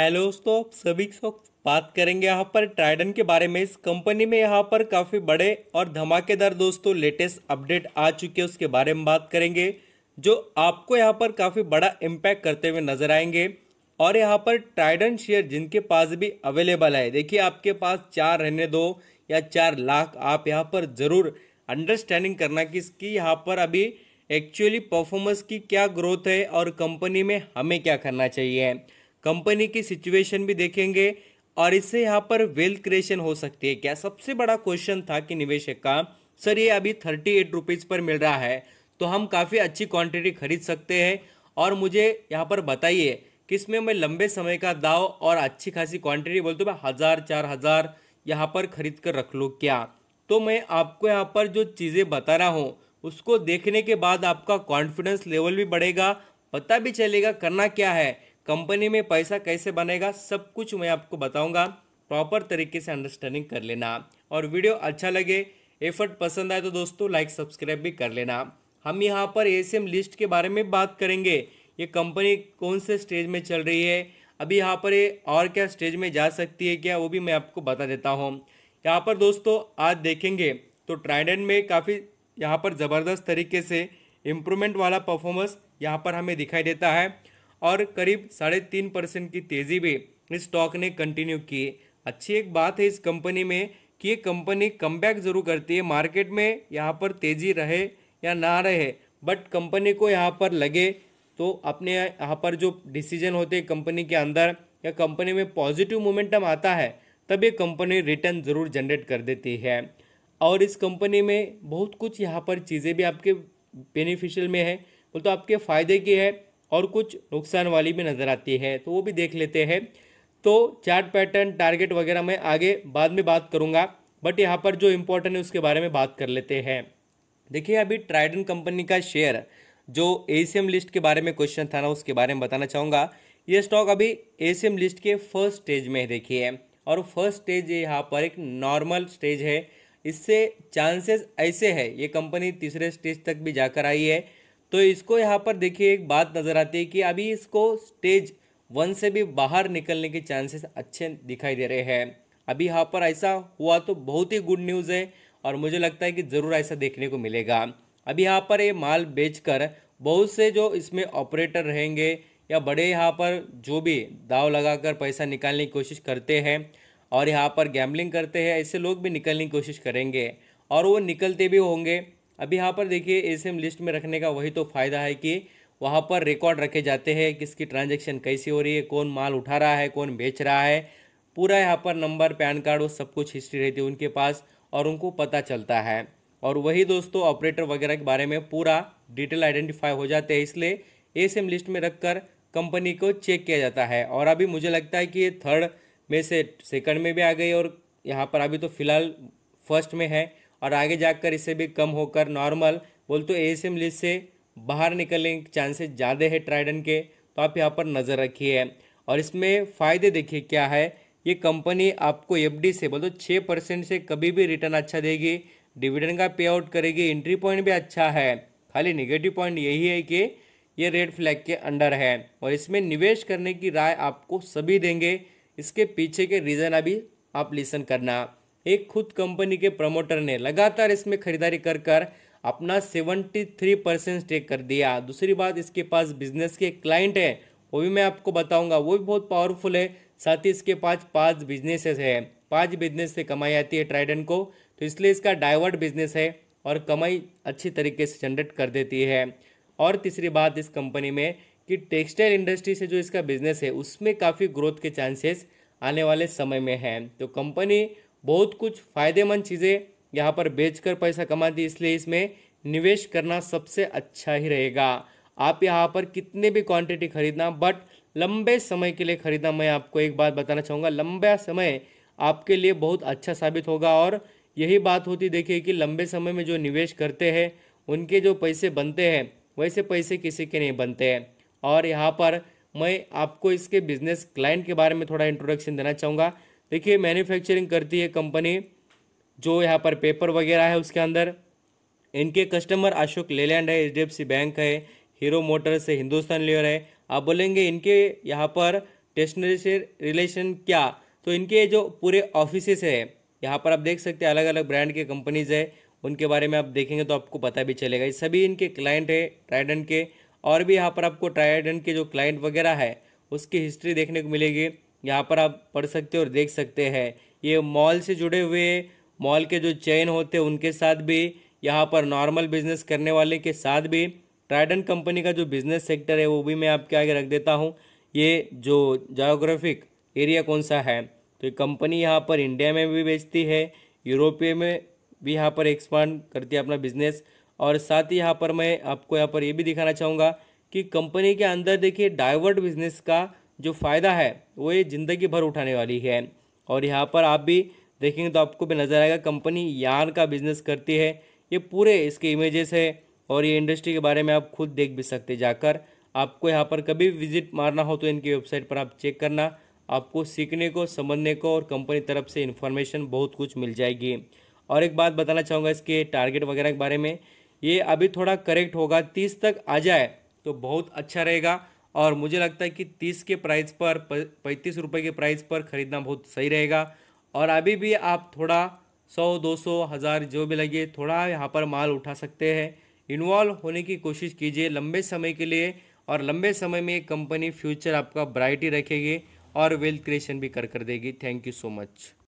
hello दोस्तों आप सभी बात करेंगे यहाँ पर ट्राइडन के बारे में इस कंपनी में यहाँ पर काफ़ी बड़े और धमाकेदार दोस्तों लेटेस्ट अपडेट आ चुके हैं उसके बारे में बात करेंगे जो आपको यहाँ पर काफ़ी बड़ा इम्पैक्ट करते हुए नजर आएंगे और यहाँ पर ट्राइडन शेयर जिनके पास भी अवेलेबल है देखिए आपके पास चार रहने दो या चार लाख आप यहाँ पर ज़रूर अंडरस्टैंडिंग करना कि इसकी यहाँ पर अभी एक्चुअली परफॉर्मेंस की क्या ग्रोथ है और कंपनी में हमें क्या करना चाहिए कंपनी की सिचुएशन भी देखेंगे और इससे यहाँ पर वेल्थ क्रिएशन हो सकती है क्या सबसे बड़ा क्वेश्चन था कि निवेशक का सर ये अभी थर्टी एट रुपीज़ पर मिल रहा है तो हम काफ़ी अच्छी क्वांटिटी खरीद सकते हैं और मुझे यहाँ पर बताइए कि इसमें मैं लंबे समय का दाव और अच्छी खासी क्वांटिटी बोलते मैं हज़ार चार हज़ार यहाँ पर खरीद कर रख लूँ क्या तो मैं आपको यहाँ पर जो चीज़ें बता रहा हूँ उसको देखने के बाद आपका कॉन्फिडेंस लेवल भी बढ़ेगा पता भी चलेगा करना क्या है कंपनी में पैसा कैसे बनेगा सब कुछ मैं आपको बताऊंगा प्रॉपर तरीके से अंडरस्टैंडिंग कर लेना और वीडियो अच्छा लगे एफर्ट पसंद आए तो दोस्तों लाइक सब्सक्राइब भी कर लेना हम यहाँ पर एएसएम लिस्ट के बारे में बात करेंगे ये कंपनी कौन से स्टेज में चल रही है अभी यहाँ पर ये और क्या स्टेज में जा सकती है क्या वो भी मैं आपको बता देता हूँ यहाँ पर दोस्तों आज देखेंगे तो ट्राइडेंट में काफ़ी यहाँ पर ज़बरदस्त तरीके से इम्प्रूवमेंट वाला परफॉर्मेंस यहाँ पर हमें दिखाई देता है और करीब साढ़े तीन परसेंट की तेज़ी भी इस स्टॉक ने कंटिन्यू की अच्छी एक बात है इस कंपनी में कि ये कंपनी कम जरूर करती है मार्केट में यहाँ पर तेज़ी रहे या ना रहे बट कंपनी को यहाँ पर लगे तो अपने यहाँ पर जो डिसीजन होते हैं कंपनी के अंदर या कंपनी में पॉजिटिव मोमेंटम आता है तब ये कंपनी रिटर्न ज़रूर जनरेट कर देती है और इस कंपनी में बहुत कुछ यहाँ पर चीज़ें भी आपके बेनिफिशियल में है बोल तो आपके फ़ायदे की है और कुछ नुकसान वाली भी नज़र आती है तो वो भी देख लेते हैं तो चार्ट पैटर्न टारगेट वगैरह मैं आगे बाद में बात करूँगा बट यहाँ पर जो इम्पोर्टेंट है उसके बारे में बात कर लेते हैं देखिए अभी ट्राइडन कंपनी का शेयर जो ए लिस्ट के बारे में क्वेश्चन था ना उसके बारे में बताना चाहूँगा ये स्टॉक अभी ए लिस्ट के फर्स्ट स्टेज में देखिए और फर्स्ट स्टेज यहाँ पर एक नॉर्मल स्टेज है इससे चांसेस ऐसे है ये कंपनी तीसरे स्टेज तक भी जाकर आई है तो इसको यहाँ पर देखिए एक बात नज़र आती है कि अभी इसको स्टेज वन से भी बाहर निकलने के चांसेस अच्छे दिखाई दे रहे हैं अभी यहाँ पर ऐसा हुआ तो बहुत ही गुड न्यूज़ है और मुझे लगता है कि ज़रूर ऐसा देखने को मिलेगा अभी यहाँ पर ये माल बेचकर बहुत से जो इसमें ऑपरेटर रहेंगे या बड़े यहाँ पर जो भी दाव लगाकर पैसा निकालने की कोशिश करते हैं और यहाँ पर गैम्बलिंग करते हैं ऐसे लोग भी निकलने की कोशिश करेंगे और वो निकलते भी होंगे अब यहाँ पर देखिए एसीएम लिस्ट में रखने का वही तो फ़ायदा है कि वहाँ पर रिकॉर्ड रखे जाते हैं किसकी ट्रांजेक्शन कैसी हो रही है कौन माल उठा रहा है कौन बेच रहा है पूरा यहाँ पर नंबर पैन कार्ड वो सब कुछ हिस्ट्री रहती है उनके पास और उनको पता चलता है और वही दोस्तों ऑपरेटर वगैरह के बारे में पूरा डिटेल आइडेंटिफाई हो जाते हैं इसलिए एसीएम लिस्ट में रखकर कंपनी को चेक किया जाता है और अभी मुझे लगता है कि ये थर्ड में से सेकंड में भी आ गई और यहाँ पर अभी तो फिलहाल फर्स्ट में है और आगे जाकर इससे भी कम होकर नॉर्मल बोल तो ए लिस्ट से बाहर निकलने के चांसेस ज़्यादा है ट्राइडन के तो आप यहाँ पर नज़र रखिए और इसमें फ़ायदे देखिए क्या है ये कंपनी आपको एफ से बोल तो छः परसेंट से कभी भी रिटर्न अच्छा देगी डिविडेंड का पे आउट करेगी एंट्री पॉइंट भी अच्छा है खाली निगेटिव पॉइंट यही है कि ये रेड फ्लैग के अंडर है और इसमें निवेश करने की राय आपको सभी देंगे इसके पीछे के रीज़न अभी आप लिसन करना एक खुद कंपनी के प्रमोटर ने लगातार इसमें खरीदारी कर कर अपना 73 परसेंट स्टेक कर दिया दूसरी बात इसके पास बिजनेस के क्लाइंट हैं वो भी मैं आपको बताऊंगा वो भी बहुत पावरफुल है साथ ही इसके पास पाँच बिजनेसेस है पाँच बिजनेस से कमाई आती है ट्राइडन को तो इसलिए इसका डाइवर्ट बिजनेस है और कमाई अच्छी तरीके से जनरेट कर देती है और तीसरी बात इस कंपनी में कि टेक्सटाइल इंडस्ट्री से जो इसका बिजनेस है उसमें काफ़ी ग्रोथ के चांसेस आने वाले समय में हैं तो कंपनी बहुत कुछ फ़ायदेमंद चीज़ें यहाँ पर बेचकर पैसा कमाती इसलिए इसमें निवेश करना सबसे अच्छा ही रहेगा आप यहाँ पर कितने भी क्वांटिटी खरीदना बट लंबे समय के लिए खरीदना मैं आपको एक बात बताना चाहूँगा लंबा समय आपके लिए बहुत अच्छा साबित होगा और यही बात होती देखिए कि लंबे समय में जो निवेश करते हैं उनके जो पैसे बनते हैं वैसे पैसे किसी के नहीं बनते हैं और यहाँ पर मैं आपको इसके बिजनेस क्लाइंट के बारे में थोड़ा इंट्रोडक्शन देना चाहूँगा देखिए मैन्युफैक्चरिंग करती है कंपनी जो यहाँ पर पेपर वगैरह है उसके अंदर इनके कस्टमर अशोक लेलैंड है एच बैंक है हीरो मोटर्स है हिंदुस्तान लेवर है आप बोलेंगे इनके यहाँ पर टेस्टनरी से रिलेशन क्या तो इनके जो पूरे ऑफिसेस है यहाँ पर आप देख सकते हैं अलग अलग ब्रांड के कंपनीज है उनके बारे में आप देखेंगे तो आपको पता भी चलेगा ये सभी इनके क्लाइंट है ट्राइडेंट के और भी यहाँ पर आपको ट्राइडेंट के जो क्लाइंट वगैरह है उसकी हिस्ट्री देखने को मिलेगी यहाँ पर आप पढ़ सकते और देख सकते हैं ये मॉल से जुड़े हुए मॉल के जो चैन होते हैं उनके साथ भी यहाँ पर नॉर्मल बिजनेस करने वाले के साथ भी ट्राइडन कंपनी का जो बिजनेस सेक्टर है वो भी मैं आपके आगे रख देता हूँ ये जो जोग्राफिक एरिया कौन सा है तो ये कंपनी यहाँ पर इंडिया में भी बेचती है यूरोपीय में भी यहाँ पर एक्सपांड करती है अपना बिजनेस और साथ ही यहाँ पर मैं आपको यहाँ पर ये भी दिखाना चाहूँगा कि कंपनी के अंदर देखिए डाइवर्ट बिजनेस का जो फ़ायदा है वो ये ज़िंदगी भर उठाने वाली है और यहाँ पर आप भी देखेंगे तो आपको भी नज़र आएगा कंपनी यार का बिज़नेस करती है ये पूरे इसके इमेजेस है और ये इंडस्ट्री के बारे में आप खुद देख भी सकते जाकर आपको यहाँ पर कभी विजिट मारना हो तो इनकी वेबसाइट पर आप चेक करना आपको सीखने को समझने को और कंपनी तरफ से इन्फॉर्मेशन बहुत कुछ मिल जाएगी और एक बात बताना चाहूँगा इसके टारगेट वगैरह के बारे में ये अभी थोड़ा करेक्ट होगा तीस तक आ जाए तो बहुत अच्छा रहेगा और मुझे लगता है कि तीस के प्राइस पर पैंतीस रुपये के प्राइस पर ख़रीदना बहुत सही रहेगा और अभी भी आप थोड़ा सौ दो सौ हज़ार जो भी लगे थोड़ा यहाँ पर माल उठा सकते हैं इन्वॉल्व होने की कोशिश कीजिए लंबे समय के लिए और लंबे समय में कंपनी फ्यूचर आपका ब्राइट ही रखेगी और वेल्थ क्रिएशन भी कर कर देगी थैंक यू सो मच